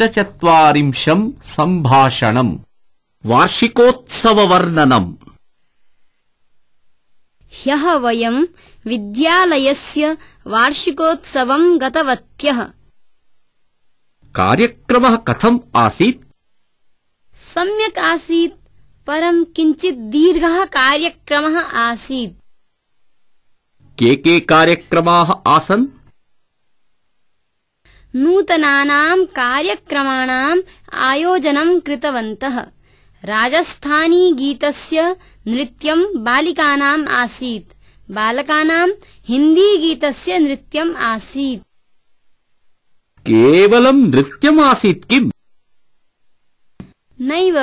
अष्टचत्वारिंशम् सम्भाषणम् वार्षिकोत्सववर्णनम् ह्यः वयम् विद्यालयस्य वार्षिकोत्सवम् गतवत्यः कार्यक्रमः कथम् आसीत् सम्यक् आसीत् परम् किञ्चित् दीर्घः कार्यक्रमः आसीत् के के कार्यक्रमाः आसन् नूतनानाम् कार्यक्रमाणाम् आयोजनम् कृतवन्तः राजस्थानीगीतस्य नृत्यम् बालिकानाम् आसीत् बालकानाम् हिन्दीगीतस्य नृत्यम् आसीत् नैव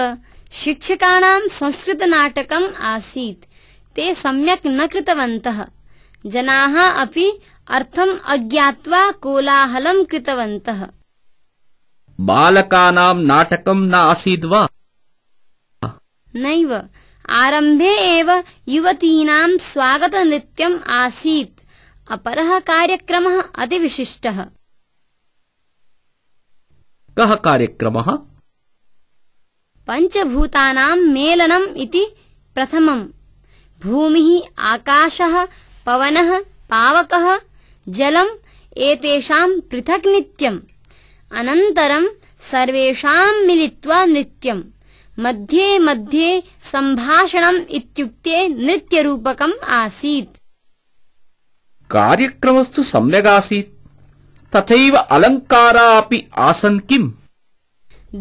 शिक्षकाणाम् संस्कृतनाटकम् आसीत् ते सम्यक् न कृतवन्तः जनाः अपि अर्थम् अज्ञात्वा कोलाहलम् कृतवन्तः बालकानाम् नाटकम् न आसीद् वा नैव आरम्भे एव युवतीनाम् स्वागतनृत्यम् आसीत् अपरः कार्यक्रमः अतिविशिष्टः कः कार्यक्रमः पञ्चभूतानाम् मेलनम् इति प्रथमम् भूमिः आकाशः पवनः पावकः जलम् एतेषाम् पृथक् नित्यम् अनन्तरम् सर्वेषाम् मिलित्वा नित्यम्, मध्ये मध्ये सम्भाषणम् इत्युक्ते नृत्यरूपकम् आसीत् कार्यक्रमस्तु सम्यगासीत् तथैव अलङ्कारा अपि आसन् किम्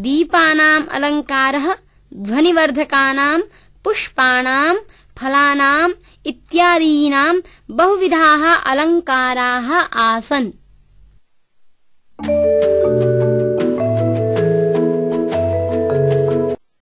दीपानाम् अलङ्कारः ध्वनिवर्धकानाम् पुष्पाणाम् फलानाम् इत्यादीनाम् बहुविधाः अलङ्काराः आसन्